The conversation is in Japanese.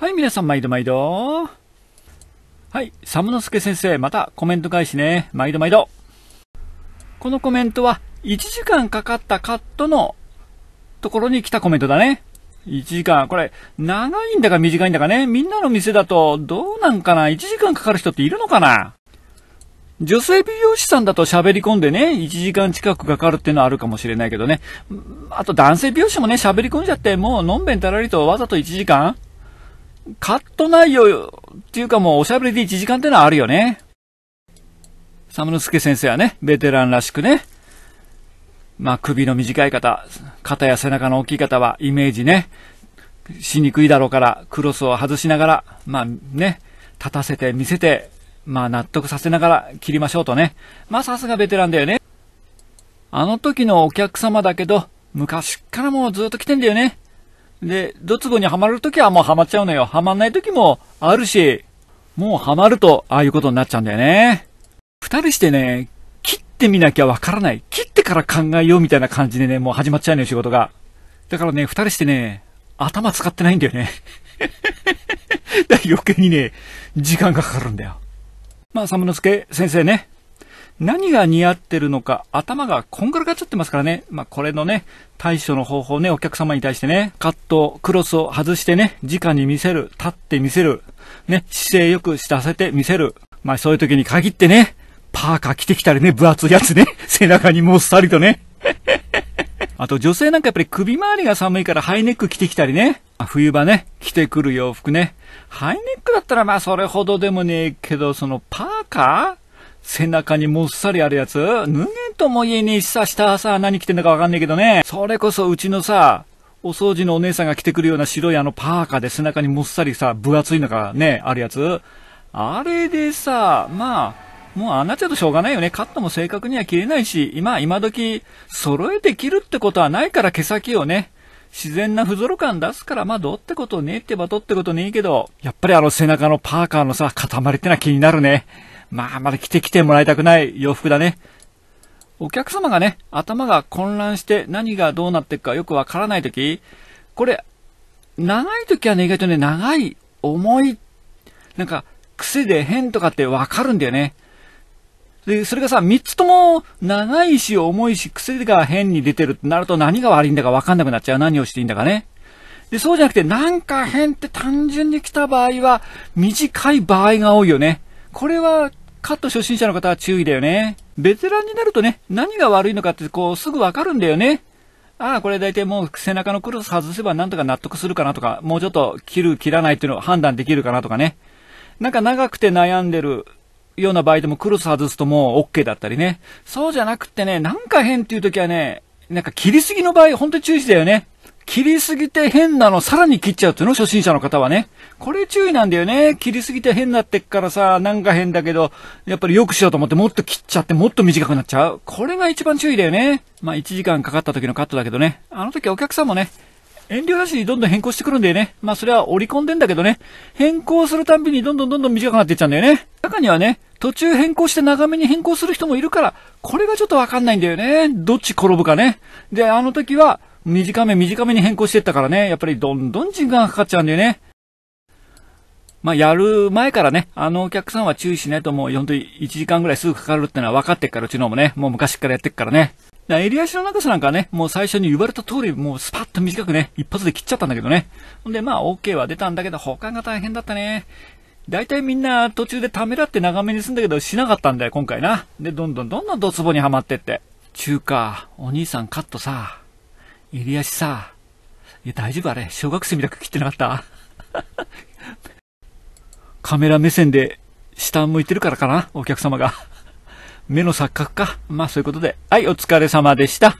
はい、皆さん毎度毎度。はい、サムノスケ先生、またコメント返しね。毎度毎度。このコメントは、1時間かかったカットのところに来たコメントだね。1時間。これ、長いんだか短いんだかね。みんなの店だと、どうなんかな ?1 時間かかる人っているのかな女性美容師さんだと喋り込んでね、1時間近くかかるっていうのはあるかもしれないけどね。あと男性美容師もね、喋り込んじゃって、もうのんべんたらりとわざと1時間カット内容っていうかもうおしゃべりで1時間ってのはあるよね。サムノスケ先生はね、ベテランらしくね、まあ首の短い方、肩や背中の大きい方はイメージね、しにくいだろうから、クロスを外しながら、まあね、立たせて見せて、まあ納得させながら切りましょうとね。まあさすがベテランだよね。あの時のお客様だけど、昔からもうずっと来てんだよね。で、ドツボにはまるときはもうはまっちゃうのよ。はまんないときもあるし、もうはまると、ああいうことになっちゃうんだよね。二人してね、切ってみなきゃわからない。切ってから考えようみたいな感じでね、もう始まっちゃうのよ、仕事が。だからね、二人してね、頭使ってないんだよね。だ余計にね、時間がかかるんだよ。まあ、サムノスケ先生ね、何が似合ってるのか頭がこんがらがっちゃってますからね。まあ、これのね、対処の方法ね、お客様に対してね、カット、クロスを外してね、直に見せる、立って見せる、ね、姿勢よく知らせて見せる。まあ、そういう時に限ってね、パーカー着てきたりね、分厚いやつね、背中にもっさりとね。あと女性なんかやっぱり首周りが寒いからハイネック着てきたりね。冬場ね、着てくる洋服ね。ハイネックだったらまあそれほどでもねえけど、そのパーカー背中にもっさりあるやつ脱げとも家にさ下はさ、何着てんだかわかんねえけどね。それこそうちのさ、お掃除のお姉さんが着てくるような白いあのパーカーで背中にもっさりさ、分厚いのがね、あるやつ。あれでさ、まあ、もうあんなちゃうとしょうがないよね。カットも正確には切れないし、今、今時、揃えて切るってことはないから毛先をね、自然な不ぞろ感出すから、まあどうってことねえってばどうってことねえけど、やっぱりあの背中のパーカーのさ、塊ってのは気になるね。まあまだ着てきてもらいたくない洋服だね。お客様がね、頭が混乱して何がどうなっていくかよくわからないとき、これ、長いときはね、意外とね、長い、重い、なんか、癖で変とかってわかるんだよね。で、それがさ、3つとも長いし重いし癖が変に出てるってなると何が悪いんだかわかんなくなっちゃう。何をしていいんだかね。で、そうじゃなくて、なんか変って単純に来た場合は、短い場合が多いよね。これは、カット初心者の方は注意だよね。ベテランになるとね、何が悪いのかって、こう、すぐわかるんだよね。ああ、これ大体もう背中のクロス外せばなんとか納得するかなとか、もうちょっと切る、切らないっていうのを判断できるかなとかね。なんか長くて悩んでる。ような場合でもクロス外すともう OK だったりね。そうじゃなくてね、なんか変っていう時はね、なんか切りすぎの場合、本当に注意だよね。切りすぎて変なのさらに切っちゃうっていうの初心者の方はね。これ注意なんだよね。切りすぎて変なってっからさ、なんか変だけど、やっぱり良くしようと思ってもっと切っちゃってもっと短くなっちゃう。これが一番注意だよね。まあ1時間かかった時のカットだけどね。あの時お客さんもね、遠慮なしにどんどん変更してくるんだよね。まあそれは織り込んでんだけどね。変更するたんびにどんどんどんどん短くなっていっちゃうんだよね。中にはね、途中変更して長めに変更する人もいるから、これがちょっとわかんないんだよね。どっち転ぶかね。で、あの時は短め短めに変更してったからね、やっぱりどんどん時間がかかっちゃうんだよね。まあ、やる前からね、あのお客さんは注意しないともう本当に1時間ぐらいすぐかかるってのは分かってっから、うちのもね、もう昔からやってっからね。だ襟足の長さなんかね、もう最初に言われた通り、もうスパッと短くね、一発で切っちゃったんだけどね。ほんで、まあ、OK は出たんだけど、保管が大変だったね。大体みんな途中でためらって長めにすんだけど、しなかったんだよ、今回な。で、どんどんどんどんドツボにはまってって。中華、お兄さんカットさ、襟足さ、いや、大丈夫あれ、小学生みたく切ってなかったカメラ目線で下向いてるからかな、お客様が。目の錯覚か。まあそういうことで。はい、お疲れ様でした。